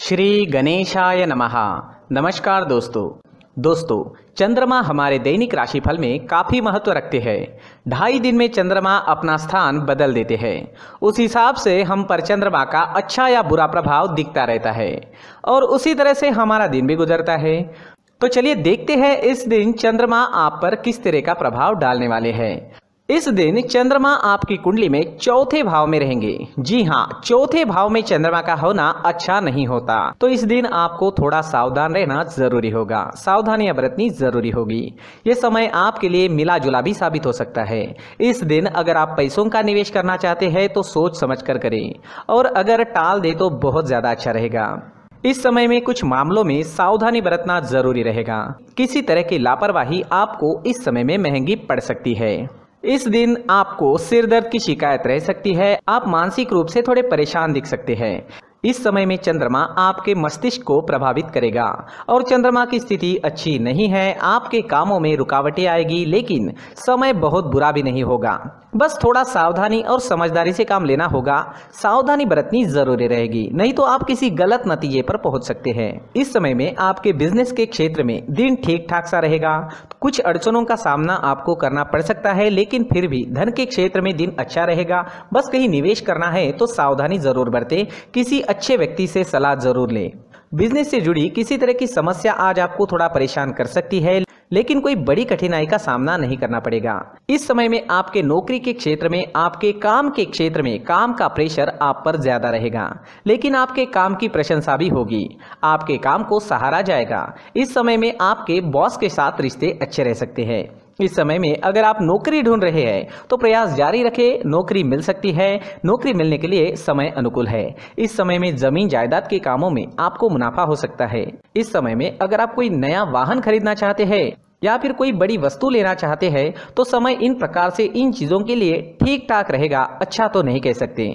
श्री गणेशाय नमः नमस्कार दोस्तों दोस्तों चंद्रमा हमारे दैनिक राशिफल में काफ़ी महत्व रखते हैं ढाई दिन में चंद्रमा अपना स्थान बदल देते हैं उस हिसाब से हम पर चंद्रमा का अच्छा या बुरा प्रभाव दिखता रहता है और उसी तरह से हमारा दिन भी गुजरता है तो चलिए देखते हैं इस दिन चंद्रमा आप पर किस तरह का प्रभाव डालने वाले हैं इस दिन चंद्रमा आपकी कुंडली में चौथे भाव में रहेंगे जी हाँ चौथे भाव में चंद्रमा का होना अच्छा नहीं होता तो इस दिन आपको थोड़ा सावधान रहना जरूरी होगा सावधानियां बरतनी जरूरी होगी ये समय आपके लिए मिला जुला भी साबित हो सकता है इस दिन अगर आप पैसों का निवेश करना चाहते हैं तो सोच समझ कर करें और अगर टाल दे तो बहुत ज्यादा अच्छा रहेगा इस समय में कुछ मामलों में सावधानी बरतना जरूरी रहेगा किसी तरह की लापरवाही आपको इस समय में महंगी पड़ सकती है इस दिन आपको सिर दर्द की शिकायत रह सकती है आप मानसिक रूप से थोड़े परेशान दिख सकते हैं इस समय में चंद्रमा आपके मस्तिष्क को प्रभावित करेगा और चंद्रमा की स्थिति अच्छी नहीं है आपके कामों में रुकावटें आएगी लेकिन समय बहुत बुरा भी नहीं होगा बस थोड़ा सावधानी और समझदारी से काम लेना होगा सावधानी बरतनी जरूरी रहेगी नहीं तो आप किसी गलत नतीजे पर पहुंच सकते हैं इस समय में आपके बिजनेस के क्षेत्र में दिन ठीक ठाक सा रहेगा कुछ अड़चनों का सामना आपको करना पड़ सकता है लेकिन फिर भी धन के क्षेत्र में दिन अच्छा रहेगा बस कहीं निवेश करना है तो सावधानी जरूर बरते किसी अच्छे व्यक्ति से सलाह जरूर लें बिजनेस से जुड़ी किसी तरह की समस्या आज आपको थोड़ा परेशान कर सकती है लेकिन कोई बड़ी कठिनाई का सामना नहीं करना पड़ेगा इस समय में आपके नौकरी के क्षेत्र में आपके काम के क्षेत्र में काम का प्रेशर आप पर ज्यादा रहेगा लेकिन आपके काम की प्रशंसा भी होगी आपके काम को सहारा जाएगा इस समय में आपके बॉस के साथ रिश्ते अच्छे रह सकते हैं इस समय में अगर आप नौकरी ढूंढ रहे हैं तो प्रयास जारी रखें नौकरी मिल सकती है नौकरी मिलने के लिए समय अनुकूल है इस समय में जमीन जायदाद के कामों में आपको मुनाफा हो सकता है इस समय में अगर आप कोई नया वाहन खरीदना चाहते हैं या फिर कोई बड़ी वस्तु लेना चाहते हैं तो समय इन प्रकार से इन चीज़ों के लिए ठीक ठाक रहेगा अच्छा तो नहीं कह सकते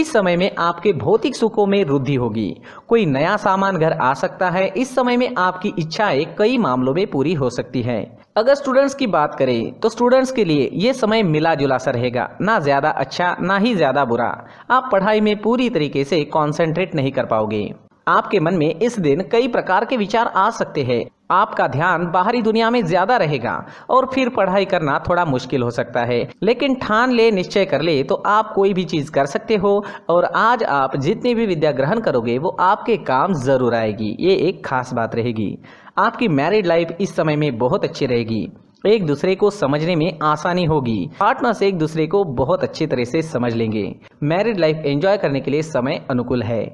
इस समय में आपके भौतिक सुखों में वृद्धि होगी कोई नया सामान घर आ सकता है इस समय में आपकी इच्छाएं कई मामलों में पूरी हो सकती हैं अगर स्टूडेंट्स की बात करें तो स्टूडेंट्स के लिए ये समय मिला जुला सा रहेगा ना ज़्यादा अच्छा ना ही ज़्यादा बुरा आप पढ़ाई में पूरी तरीके से कॉन्सेंट्रेट नहीं कर पाओगे आपके मन में इस दिन कई प्रकार के विचार आ सकते हैं आपका ध्यान बाहरी दुनिया में ज्यादा रहेगा और फिर पढ़ाई करना थोड़ा मुश्किल हो सकता है लेकिन ठान ले निश्चय कर ले तो आप कोई भी चीज कर सकते हो और आज आप जितनी भी विद्या ग्रहण करोगे वो आपके काम जरूर आएगी ये एक खास बात रहेगी आपकी मैरिड लाइफ इस समय में बहुत अच्छी रहेगी एक दूसरे को समझने में आसानी होगी पार्टनर्स एक दूसरे को बहुत अच्छी तरह से समझ लेंगे मैरिड लाइफ एंजॉय करने के लिए समय अनुकूल है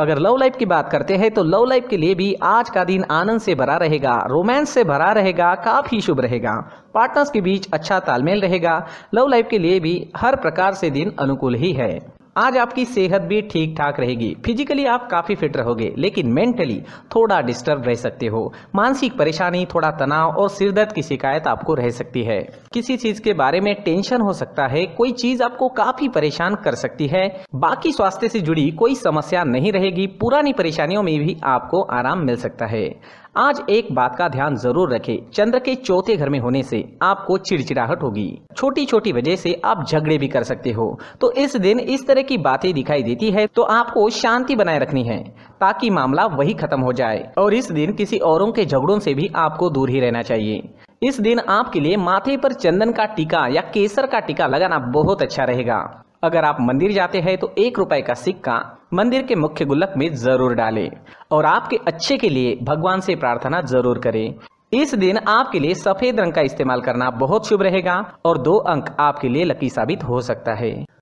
अगर लव लाइफ की बात करते हैं तो लव लाइफ के लिए भी आज का दिन आनंद से भरा रहेगा रोमांस से भरा रहेगा काफ़ी शुभ रहेगा पार्टनर्स के बीच अच्छा तालमेल रहेगा लव लाइफ के लिए भी हर प्रकार से दिन अनुकूल ही है आज आपकी सेहत भी ठीक ठाक रहेगी फिजिकली आप काफ़ी फिट रहोगे लेकिन मेंटली थोड़ा डिस्टर्ब रह सकते हो मानसिक परेशानी थोड़ा तनाव और सिरदर्द की शिकायत आपको रह सकती है किसी चीज के बारे में टेंशन हो सकता है कोई चीज आपको काफी परेशान कर सकती है बाकी स्वास्थ्य से जुड़ी कोई समस्या नहीं रहेगी पुरानी परेशानियों में भी आपको आराम मिल सकता है आज एक बात का ध्यान जरूर रखें चंद्र के चौथे घर में होने से आपको चिड़चिड़ाहट होगी छोटी छोटी वजह से आप झगड़े भी कर सकते हो तो इस दिन इस तरह की बातें दिखाई देती है तो आपको शांति बनाए रखनी है ताकि मामला वही खत्म हो जाए और इस दिन किसी औरों के झगड़ों से भी आपको दूर ही रहना चाहिए इस दिन आपके लिए माथे पर चंदन का टीका या केसर का टीका लगाना बहुत अच्छा रहेगा अगर आप मंदिर जाते हैं तो एक रुपए का सिक्का मंदिर के मुख्य गुल्लक में जरूर डालें और आपके अच्छे के लिए भगवान से प्रार्थना जरूर करें इस दिन आपके लिए सफेद रंग का इस्तेमाल करना बहुत शुभ रहेगा और दो अंक आपके लिए लकी साबित हो सकता है